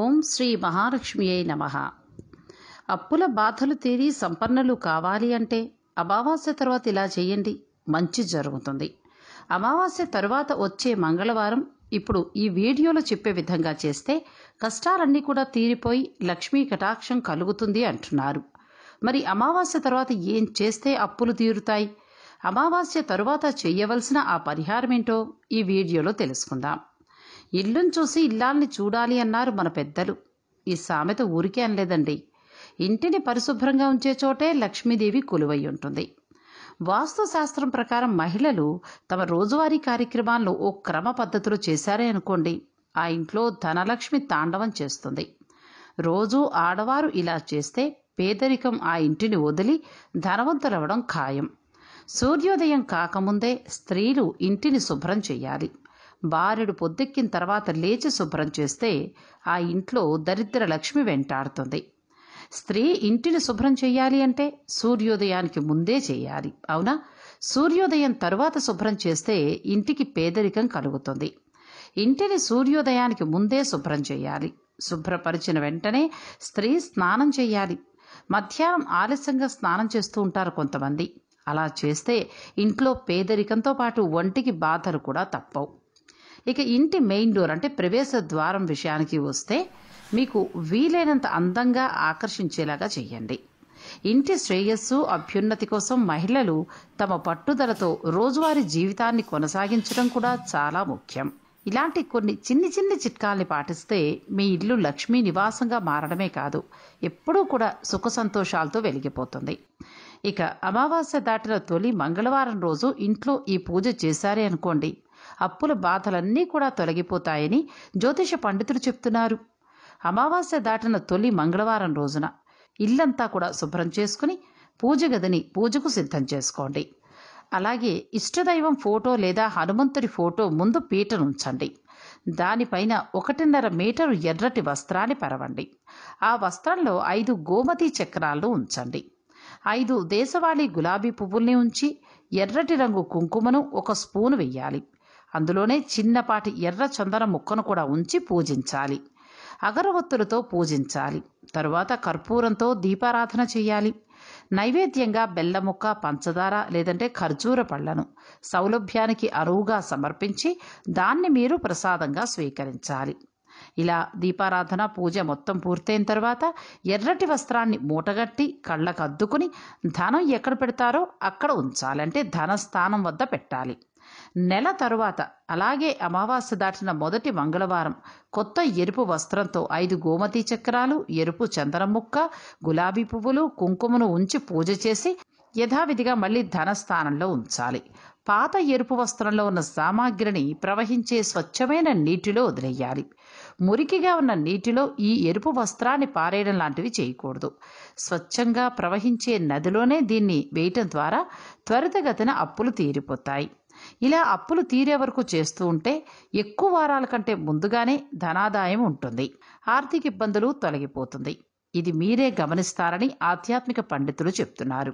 ఓం శ్రీ మహాలక్ష్మియే నమ అప్పుల బాధలు తీరి సంపన్నలు కావాలి అంటే అమావాస్య తర్వాత ఇలా చేయండి మంచి జరుగుతుంది అమావాస్య తరువాత వచ్చే మంగళవారం ఇప్పుడు ఈ వీడియోలో చెప్పే విధంగా చేస్తే కష్టాలన్నీ కూడా తీరిపోయి లక్ష్మీ కటాక్షం కలుగుతుంది అంటున్నారు మరి అమావాస్య తర్వాత ఏం చేస్తే అప్పులు తీరుతాయి అమావాస్య తరువాత చేయవలసిన ఆ పరిహారం ఏంటో ఈ వీడియోలో తెలుసుకుందాం ఇల్లును చూసి ఇల్లాల్ని చూడాలి అన్నారు మన పెద్దలు ఈ సామెత ఊరికే అనలేదండి ఇంటిని పరిశుభ్రంగా ఉంచే చోటే లక్ష్మీదేవి కొలువై ఉంటుంది వాస్తుశాస్త్రం ప్రకారం మహిళలు తమ రోజువారీ కార్యక్రమాలను ఓ క్రమ పద్ధతిలో చేశారే అనుకోండి ఆ ఇంట్లో ధనలక్ష్మి తాండవం చేస్తుంది రోజు ఆడవారు ఇలా చేస్తే పేదరికం ఆ ఇంటిని వదిలి ధనవంతులవడం ఖాయం సూర్యోదయం కాకముందే స్త్రీలు ఇంటిని శుభ్రం చేయాలి భార్యడు పొద్దెక్కిన తర్వాత లేచి శుభ్రం చేస్తే ఆ ఇంట్లో దరిద్ర లక్ష్మి వెంటాడుతుంది స్త్రీ ఇంటిని శుభ్రం చేయాలి అంటే సూర్యోదయానికి ముందే చేయాలి అవునా సూర్యోదయం తరువాత శుభ్రం చేస్తే ఇంటికి పేదరికం కలుగుతుంది ఇంటిని సూర్యోదయానికి ముందే శుభ్రం చేయాలి శుభ్రపరిచిన వెంటనే స్త్రీ స్నానం చేయాలి మధ్యాహ్నం ఆలస్యంగా స్నానం చేస్తూ ఉంటారు కొంతమంది అలా చేస్తే ఇంట్లో పేదరికంతో పాటు ఒంటికి బాధలు కూడా తప్పవు ఇక ఇంటి మెయిన్ డోర్ అంటే ప్రవేశ ద్వారం విషయానికి వస్తే మీకు వీలైనంత అందంగా ఆకర్షించేలాగా చేయండి ఇంటి శ్రేయస్సు అభ్యున్నతి కోసం మహిళలు తమ పట్టుదలతో రోజువారీ జీవితాన్ని కొనసాగించడం కూడా చాలా ముఖ్యం ఇలాంటి కొన్ని చిన్ని చిన్ని చిట్కాల్ని పాటిస్తే మీ ఇల్లు లక్ష్మీ నివాసంగా మారడమే కాదు ఎప్పుడూ కూడా సుఖ సంతోషాలతో వెలిగిపోతుంది ఇక అమావాస్య దాటిన తొలి మంగళవారం రోజు ఇంట్లో ఈ పూజ చేశారే అనుకోండి అప్పుల బాధలన్నీ కూడా తొలగిపోతాయని జ్యోతిష పండితులు చెప్తున్నారు అమావాస్య దాటిన తొలి మంగళవారం రోజున ఇల్లంతా కూడా శుభ్రం చేసుకుని పూజ గదిని పూజకు సిద్ధం చేసుకోండి అలాగే ఇష్టదైవం ఫోటో లేదా హనుమంతుడి ఫోటో ముందు పీటను ఉంచండి దానిపైన ఒకటిన్నర మీటరు ఎర్రటి వస్త్రాన్ని పరవండి ఆ వస్త్రంలో ఐదు గోమతి చక్రాలు ఉంచండి ఐదు దేశవాళీ గులాబీ పువ్వుల్ని ఉంచి ఎర్రటి రంగు కుంకుమను ఒక స్పూను వెయ్యాలి అందులోనే చిన్నపాటి ఎర్ర చందన ముక్కను కూడా ఉంచి పూజించాలి అగరవత్తులతో పూజించాలి తరువాత కర్పూరంతో దీపారాధన చేయాలి నైవేద్యంగా బెల్లముక్క పంచదార లేదంటే ఖర్జూర పళ్లను సౌలభ్యానికి అరువుగా సమర్పించి దాన్ని మీరు ప్రసాదంగా స్వీకరించాలి ఇలా దీపారాధన పూజ మొత్తం పూర్తయిన తర్వాత ఎర్రటి వస్త్రాన్ని మూటగట్టి కళ్ళకు అద్దుకుని ధనం ఎక్కడ పెడతారో అక్కడ ఉంచాలంటే ధనస్థానం వద్ద పెట్టాలి నెల తరువాత అలాగే అమావాస్య దాటిన మొదటి మంగళవారం కొత్త ఎరుపు వస్త్రంతో ఐదు గోమతి చక్రాలు ఎరుపు చందనం ముక్క గులాబీ పువ్వులు కుంకుమను ఉంచి పూజ చేసి యథావిధిగా మళ్ళీ ధనస్థానంలో ఉంచాలి పాత ఎరుపు వస్త్రంలో ఉన్న సామాగ్రిని ప్రవహించే స్వచ్ఛమైన నీటిలో వదిలేయాలి మురికిగా ఉన్న నీటిలో ఈ ఎరుపు వస్త్రాన్ని పారేయడం లాంటివి చేయకూడదు స్వచ్ఛంగా ప్రవహించే నదిలోనే దీన్ని వేయటం ద్వారా త్వరితగతిన అప్పులు తీరిపోతాయి ఇలా అప్పులు తీరే వరకు చేస్తూ ఉంటే ఎక్కువ వారాల కంటే ముందుగానే ధనాదాయం ఉంటుంది ఆర్థిక ఇబ్బందులు తొలగిపోతుంది ఇది మీరే గమనిస్తారని ఆధ్యాత్మిక పండితులు చెప్తున్నారు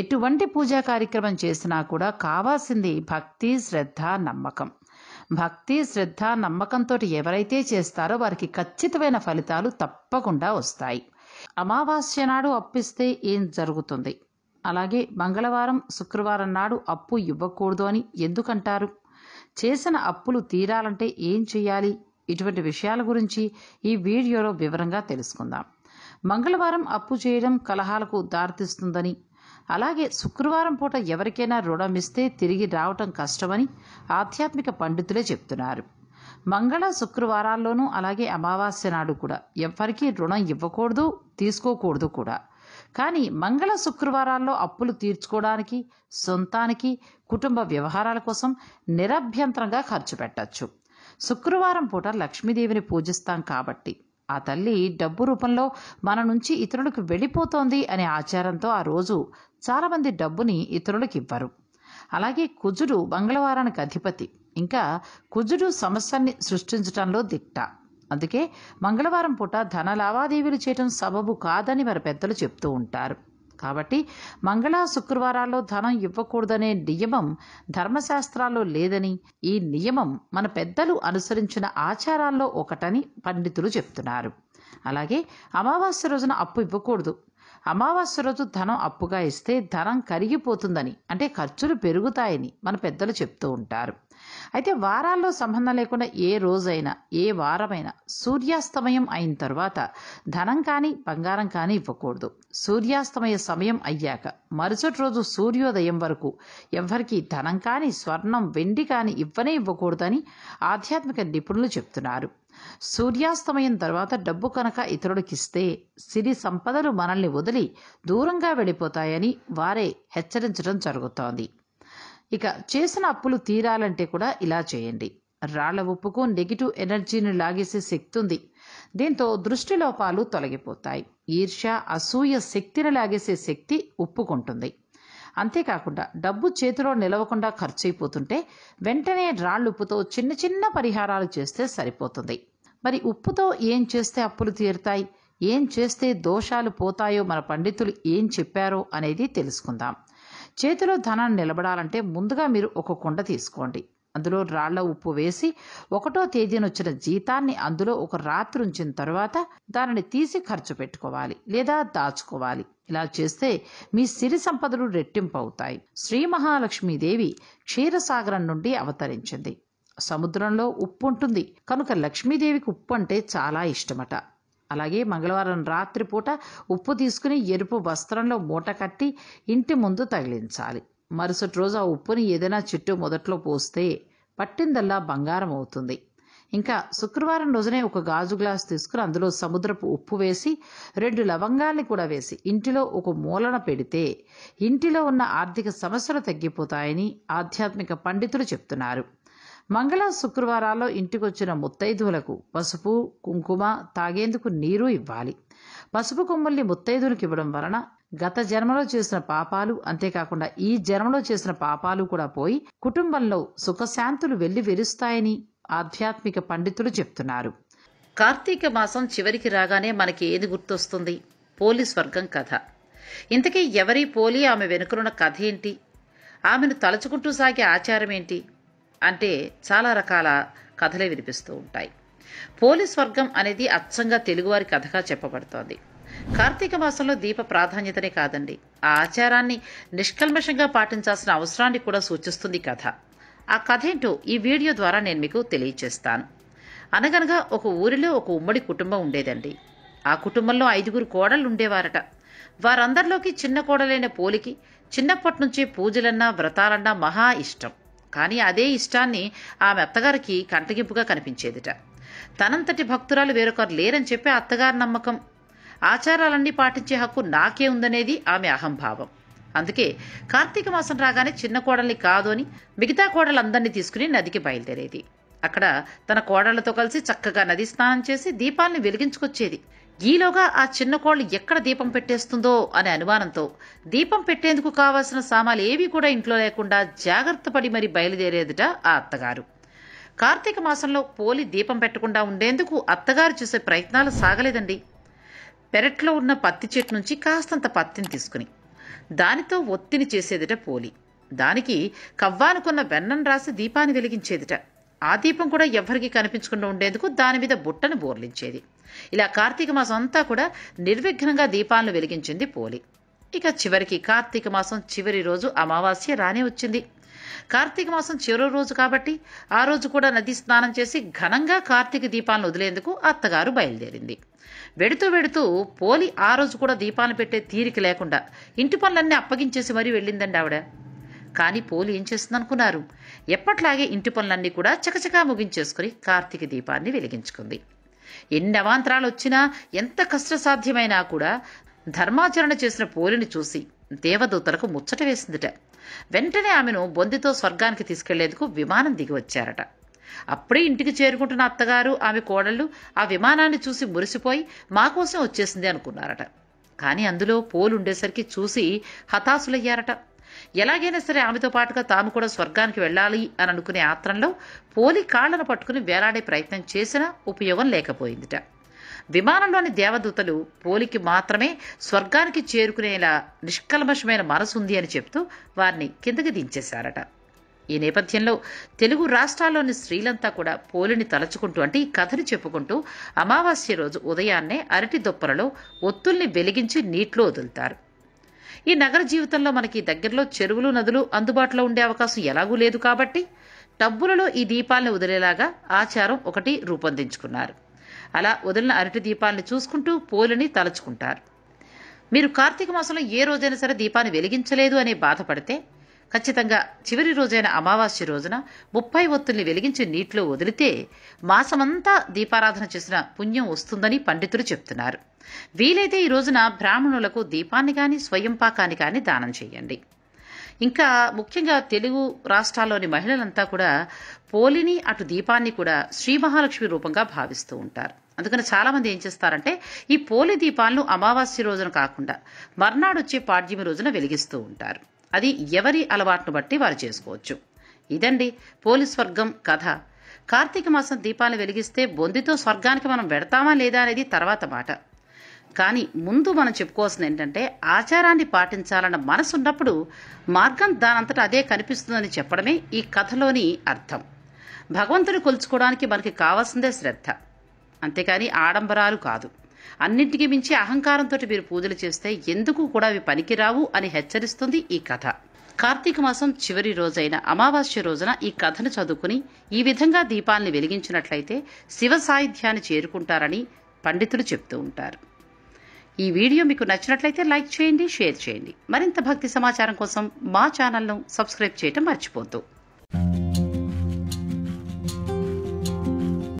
ఎటువంటి పూజా కార్యక్రమం చేసినా కూడా కావాల్సింది భక్తి శ్రద్ధ నమ్మకం భక్తి శ్రద్ధ నమ్మకంతో ఎవరైతే చేస్తారో వారికి ఖచ్చితమైన ఫలితాలు తప్పకుండా వస్తాయి అమావాస్య నాడు అప్పిస్తే ఏం జరుగుతుంది అలాగే మంగళవారం శుక్రవారం నాడు అప్పు ఇవ్వకూడదు అని ఎందుకంటారు చేసిన అప్పులు తీరాలంటే ఏం చేయాలి ఇటువంటి విషయాల గురించి ఈ వీడియోలో వివరంగా తెలుసుకుందాం మంగళవారం అప్పు చేయడం కలహాలకు దారితీస్తుందని అలాగే శుక్రవారం పూట ఎవరికైనా రుణం ఇస్తే తిరిగి రావటం కష్టమని ఆధ్యాత్మిక పండితులే చెప్తున్నారు మంగళ శుక్రవారాల్లోనూ అలాగే అమావాస్య నాడు కూడా ఎవరికీ రుణం ఇవ్వకూడదు తీసుకోకూడదు కూడా కానీ మంగళ శుక్రవారాల్లో అప్పులు తీర్చుకోవడానికి సొంతానికి కుటుంబ వ్యవహారాల కోసం నిరభ్యంతరంగా ఖర్చు పెట్టచ్చు శుక్రవారం పూట లక్ష్మీదేవిని పూజిస్తాం కాబట్టి ఆ తల్లి డబ్బు రూపంలో మన నుంచి ఇతరులకు వెళ్ళిపోతోంది అనే ఆచారంతో ఆ రోజు చాలామంది డబ్బుని ఇతరులకు ఇవ్వరు అలాగే కుజుడు మంగళవారానికి అధిపతి ఇంకా కుజుడు సమస్యని సృష్టించడంలో దిట్ట అందుకే మంగళవారం పూట ధన లావాదేవీలు చేయటం సబబు కాదని మరి పెద్దలు చెప్తూ ఉంటారు కాబట్టి మంగళ శుక్రవారాల్లో ధనం ఇవ్వకూడదనే నియమం ధర్మశాస్త్రాల్లో లేదని ఈ నియమం మన పెద్దలు అనుసరించిన ఆచారాల్లో ఒకటని పండితులు చెప్తున్నారు అలాగే అమావాస్య రోజున అప్పు ఇవ్వకూడదు అమావాస్య రోజు ధనం అప్పుగా ఇస్తే ధనం కరిగిపోతుందని అంటే ఖర్చులు పెరుగుతాయని మన పెద్దలు చెప్తూ ఉంటారు అయితే వారాల్లో సంబంధం లేకుండా ఏ రోజైనా ఏ వారమైనా సూర్యాస్తమయం అయిన తర్వాత ధనం కానీ బంగారం కానీ ఇవ్వకూడదు సూర్యాస్తమయ సమయం అయ్యాక మరుసటి రోజు సూర్యోదయం వరకు ఎవరికీ ధనం కానీ స్వర్ణం వెండి కానీ ఇవ్వనే ఇవ్వకూడదని ఆధ్యాత్మిక నిపుణులు చెప్తున్నారు సూర్యాస్తమయం తర్వాత డబ్బు కనుక ఇతరుడికిస్తే సిరి సంపదలు మనల్ని వదిలి దూరంగా వెళ్ళిపోతాయని వారే హెచ్చరించడం జరుగుతోంది ఇక చేసిన అప్పులు తీరాలంటే కూడా ఇలా చేయండి రాళ్ల ఉప్పుకు నెగిటివ్ ఎనర్జీని లాగేసే శక్తి ఉంది దీంతో దృష్టిలోపాలు తొలగిపోతాయి ఈర్ష్య అసూయ శక్తిని లాగేసే శక్తి ఉప్పుకుంటుంది అంతేకాకుండా డబ్బు చేతిలో నిలవకుండా ఖర్చు అయిపోతుంటే వెంటనే రాళ్ళుప్పుతో చిన్న చిన్న పరిహారాలు చేస్తే సరిపోతుంది మరి ఉప్పుతో ఏం చేస్తే అప్పులు తీరుతాయి ఏం చేస్తే దోషాలు పోతాయో మన పండితులు ఏం చెప్పారో అనేది తెలుసుకుందాం చేతిలో ధనాన్ని నిలబడాలంటే ముందుగా మీరు ఒక కుండ తీసుకోండి అందులో రాళ్ల ఉప్పు వేసి ఒకటో తేదీన వచ్చిన జీతాన్ని అందులో ఒక రాత్రి ఉంచిన తర్వాత దానిని తీసి ఖర్చు పెట్టుకోవాలి లేదా దాచుకోవాలి ఇలా చేస్తే మీ సిరి సంపదలు రెట్టింపు అవుతాయి శ్రీ మహాలక్ష్మీదేవి క్షీరసాగరం నుండి అవతరించింది సముద్రంలో ఉప్పు ఉంటుంది కనుక లక్ష్మీదేవికి ఉప్పు అంటే చాలా ఇష్టమట అలాగే మంగళవారం రాత్రిపూట ఉప్పు తీసుకుని ఎరుపు వస్త్రంలో మూట కట్టి ఇంటి ముందు తగిలించాలి మరుసటి రోజు ఆ ఉప్పుని ఏదైనా చెట్టు మొదట్లో పోస్తే పట్టిందల్లా బంగారం అవుతుంది ఇంకా శుక్రవారం రోజునే ఒక గాజు గ్లాస్ తీసుకుని అందులో సముద్రపు ఉప్పు వేసి రెండు లవంగాల్ని కూడా వేసి ఇంటిలో ఒక మూలన పెడితే ఇంటిలో ఉన్న ఆర్థిక సమస్యలు తగ్గిపోతాయని ఆధ్యాత్మిక పండితులు చెప్తున్నారు మంగళ శుక్రవారాల్లో ఇంటికొచ్చిన ముత్తైదువులకు పసుపు కుంకుమ తాగేందుకు నీరు ఇవ్వాలి పసుపు కొమ్మల్ని ముత్తైదువులకు ఇవ్వడం వలన గత జన్మలో చేసిన పాపాలు అంతేకాకుండా ఈ జన్మలో చేసిన పాపాలు కూడా పోయి కుటుంబంలో సుఖశాంతులు వెళ్లి వెలుస్తాయని ఆధ్యాత్మిక పండితులు చెప్తున్నారు కార్తీక మాసం చివరికి రాగానే మనకి ఏది గుర్తొస్తుంది పోలి స్వర్గం కథ ఇంతకీ ఎవరి పోలి ఆమె వెనుకనున్న కథ ఏంటి ఆమెను తలుచుకుంటూ సాగే ఆచారం ఏంటి అంటే చాలా రకాల కథలే వినిపిస్తూ ఉంటాయి పోలీస్ వర్గం అనేది అచ్చంగా తెలుగువారి కథగా చెప్పబడుతోంది కార్తీక మాసంలో దీప ప్రాధాన్యతనే కాదండి ఆ ఆచారాన్ని నిష్కల్మషంగా పాటించాల్సిన అవసరాన్ని కూడా సూచిస్తుంది కథ ఆ కథ ఏంటో ఈ వీడియో ద్వారా నేను మీకు తెలియచేస్తాను అనగనగా ఒక ఊరిలో ఒక ఉమ్మడి కుటుంబం ఉండేదండి ఆ కుటుంబంలో ఐదుగురు కోడళ్ళు ఉండేవారట వారందరిలోకి చిన్న కోడలైన పోలికి చిన్నప్పటి నుంచి పూజలన్నా వ్రతాలన్నా మహా ఇష్టం కానీ అదే ఇష్టాన్ని ఆమె అత్తగారికి కంటగింపుగా కనిపించేదిట తనంతటి భక్తురాలు వేరొకరు లేరని చెప్పి అత్తగారి నమ్మకం ఆచారాలన్నీ పాటించే హక్కు నాకే ఉందనేది ఆమె అహంభావం అందుకే కార్తీక మాసం రాగానే చిన్న కోడల్ని కాదు అని మిగతా కోడలందరినీ తీసుకుని నదికి బయలుదేరేది అక్కడ తన కోడళ్లతో కలిసి చక్కగా నది స్నానం చేసి దీపాల్ని వెలిగించుకొచ్చేది ఈలోగా ఆ చిన్న కోళ్ళు ఎక్కడ దీపం పెట్టేస్తుందో అనే అనుమానంతో దీపం పెట్టేందుకు కావాల్సిన సామాన్లు ఏవి కూడా ఇంట్లో లేకుండా జాగ్రత్త పడి మరి బయలుదేరేదిట ఆ అత్తగారు కార్తీక మాసంలో పోలి దీపం పెట్టకుండా ఉండేందుకు అత్తగారు చేసే ప్రయత్నాలు సాగలేదండి పెరట్లో ఉన్న పత్తి చెట్టు నుంచి కాస్తంత పత్తిని తీసుకుని దానితో ఒత్తిని చేసేదిట పోలి దానికి కవ్వానుకున్న వెన్నం రాసి దీపాన్ని వెలిగించేదిట ఆ దీపం కూడా ఎవ్వరికీ కనిపించకుండా ఉండేందుకు దాని మీద బుట్టను బోర్లించేది ఇలా కార్తీక మాసం అంతా కూడా నిర్విఘ్నంగా దీపాలను వెలిగించింది పోలి ఇక చివరికి కార్తీక మాసం చివరి రోజు అమావాస్య రానే వచ్చింది కార్తీక మాసం చివరి రోజు కాబట్టి ఆ రోజు కూడా నది స్నానం చేసి ఘనంగా కార్తీక దీపాలను వదిలేందుకు అత్తగారు బయలుదేరింది వెడుతూ వెడుతూ పోలి ఆ రోజు కూడా దీపాలు పెట్టే తీరిక లేకుండా ఇంటి పనులన్నీ అప్పగించేసి మరీ వెళ్ళిందండి ఆవిడ కానీ పోలి ఏం చేస్తుందనుకున్నారు ఎప్పట్లాగే ఇంటి పనులన్నీ కూడా చకచకా ముగించేసుకుని కార్తీక దీపాన్ని వెలిగించుకుంది ఎన్ని అవాంతరాలు వచ్చినా ఎంత కష్టసాధ్యమైనా కూడా ధర్మాచరణ చేసిన పోలిని చూసి దేవదూతలకు ముచ్చట వేసిందిట వెంటనే ఆమెను బొందితో స్వర్గానికి తీసుకెళ్లేందుకు విమానం దిగి వచ్చారట అప్పుడే ఇంటికి చేరుకుంటున్న అత్తగారు ఆమె కోడళ్ళు ఆ విమానాన్ని చూసి మురిసిపోయి మా కోసం వచ్చేసింది అనుకున్నారట కానీ అందులో పోలుండేసరికి చూసి హతాసులయ్యారట ఎలాగైనా సరే ఆమెతో పాటుగా తాము కూడా స్వర్గానికి వెళ్ళాలి అని అనుకునే ఆత్రంలో పోలి కాళ్లను పట్టుకుని వేలాడే ప్రయత్నం చేసినా ఉపయోగం లేకపోయిందిట విమానంలోని దేవదూతలు పోలికి మాత్రమే స్వర్గానికి చేరుకునేలా నిష్కల్మషమైన మనసు ఉంది అని చెప్తూ వారిని కిందకి దించేశారట ఈ నేపథ్యంలో తెలుగు రాష్ట్రాల్లోని స్త్రీలంతా కూడా పోలిని తలచుకుంటూ అంటే ఈ కథను చెప్పుకుంటూ అమావాస్య రోజు ఉదయాన్నే అరటి దొప్పలలో ఒత్తుల్ని వెలిగించి నీటిలో వదులుతారు ఈ నగర జీవితంలో మనకి దగ్గరలో చెరువులు నదులు అందుబాటులో ఉండే అవకాశం ఎలాగూ లేదు కాబట్టి టబ్బులలో ఈ దీపాలను వదిలేలాగా ఆచారం ఒకటి రూపొందించుకున్నారు అలా వదిలిన అరటి దీపాలను చూసుకుంటూ పోలిని తలచుకుంటారు మీరు కార్తీక మాసంలో ఏ రోజైనా సరే దీపాన్ని వెలిగించలేదు అనే బాధపడితే ఖచ్చితంగా చివరి రోజైన అమావాస్య రోజున ముప్పై ఒత్తుల్ని వెలిగించి నీటిలో వదిలితే మాసమంతా దీపారాధన చేసిన పుణ్యం వస్తుందని పండితులు చెప్తున్నారు వీలైతే ఈ రోజున బ్రాహ్మణులకు దీపాన్ని కానీ స్వయంపాకాన్ని కానీ దానం చేయండి ఇంకా ముఖ్యంగా తెలుగు రాష్ట్రాల్లోని మహిళలంతా కూడా పోలిని అటు దీపాన్ని కూడా శ్రీ మహాలక్ష్మి రూపంగా భావిస్తూ ఉంటారు అందుకని చాలామంది ఏం చేస్తారంటే ఈ పోలి దీపాలను అమావాస్య రోజున కాకుండా మర్నాడు వచ్చే పాడ్యమి రోజున వెలిగిస్తూ ఉంటారు అది ఎవరి అలవాటును బట్టి వారు చేసుకోవచ్చు ఇదండి పోలీస్ వర్గం కథ కార్తీక మాసం దీపాలను వెలిగిస్తే బొందితో స్వర్గానికి మనం వెడతామా లేదా అనేది తర్వాత మాట కానీ ముందు మనం చెప్పుకోవాల్సింది ఏంటంటే ఆచారాన్ని పాటించాలన్న మనసు ఉన్నప్పుడు మార్గం దానంతట అదే కనిపిస్తుందని చెప్పడమే ఈ కథలోని అర్థం భగవంతుని కొలుచుకోవడానికి మనకి కావాల్సిందే శ్రద్ధ అంతేకాని ఆడంబరాలు కాదు అన్నింటికి మించి అహంకారంతో మీరు పూజలు చేస్తే ఎందుకు కూడా అవి పనికిరావు అని హెచ్చరిస్తుంది ఈ కథ కార్తీక మాసం చివరి రోజైన అమావాస్య రోజున ఈ కథను చదువుకుని ఈ విధంగా దీపాల్ని వెలిగించినట్లయితే శివ సాయుధ్యాన్ని చేరుకుంటారని పండితులు చెప్తూ ఉంటారు ఈ వీడియో మీకు నచ్చినట్లయితే లైక్ చేయండి షేర్ చేయండి మరింత భక్తి సమాచారం కోసం మా ఛానల్ను సబ్స్క్రైబ్ చేయటం మర్చిపోద్దు